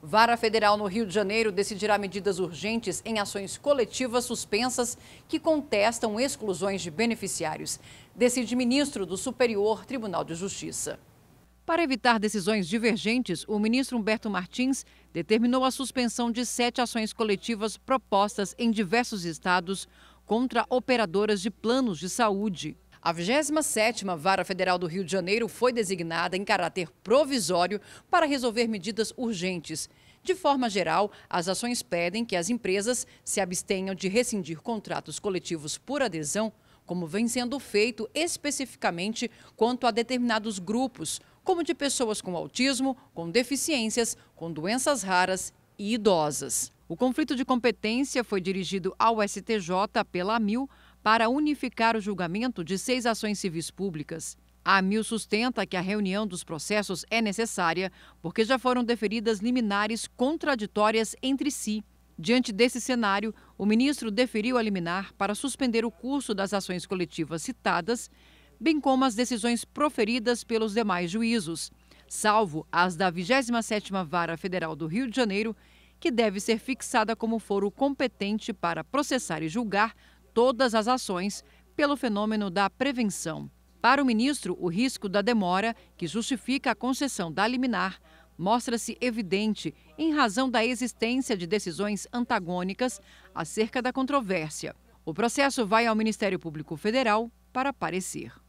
Vara Federal no Rio de Janeiro decidirá medidas urgentes em ações coletivas suspensas que contestam exclusões de beneficiários. Decide ministro do Superior Tribunal de Justiça. Para evitar decisões divergentes, o ministro Humberto Martins determinou a suspensão de sete ações coletivas propostas em diversos estados contra operadoras de planos de saúde. A 27ª Vara Federal do Rio de Janeiro foi designada em caráter provisório para resolver medidas urgentes. De forma geral, as ações pedem que as empresas se abstenham de rescindir contratos coletivos por adesão, como vem sendo feito especificamente quanto a determinados grupos, como de pessoas com autismo, com deficiências, com doenças raras e idosas. O conflito de competência foi dirigido ao STJ pela AMIL para unificar o julgamento de seis ações civis públicas. A AMIL sustenta que a reunião dos processos é necessária porque já foram deferidas liminares contraditórias entre si. Diante desse cenário, o ministro deferiu a liminar para suspender o curso das ações coletivas citadas, bem como as decisões proferidas pelos demais juízos, salvo as da 27ª Vara Federal do Rio de Janeiro, que deve ser fixada como foro competente para processar e julgar todas as ações pelo fenômeno da prevenção. Para o ministro, o risco da demora, que justifica a concessão da liminar, mostra-se evidente em razão da existência de decisões antagônicas acerca da controvérsia. O processo vai ao Ministério Público Federal para parecer.